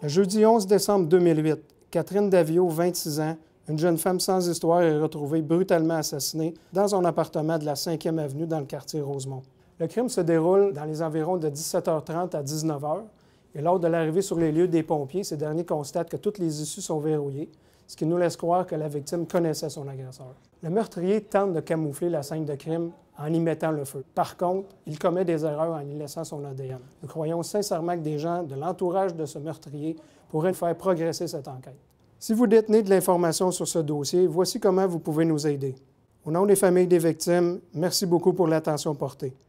Le jeudi 11 décembre 2008, Catherine Davio, 26 ans, une jeune femme sans histoire est retrouvée brutalement assassinée dans son appartement de la 5e avenue dans le quartier Rosemont. Le crime se déroule dans les environs de 17h30 à 19h lors de l'arrivée sur les lieux des pompiers, ces derniers constatent que toutes les issues sont verrouillées, ce qui nous laisse croire que la victime connaissait son agresseur. Le meurtrier tente de camoufler la scène de crime en y mettant le feu. Par contre, il commet des erreurs en y laissant son ADN. Nous croyons sincèrement que des gens de l'entourage de ce meurtrier pourraient faire progresser cette enquête. Si vous détenez de l'information sur ce dossier, voici comment vous pouvez nous aider. Au nom des familles des victimes, merci beaucoup pour l'attention portée.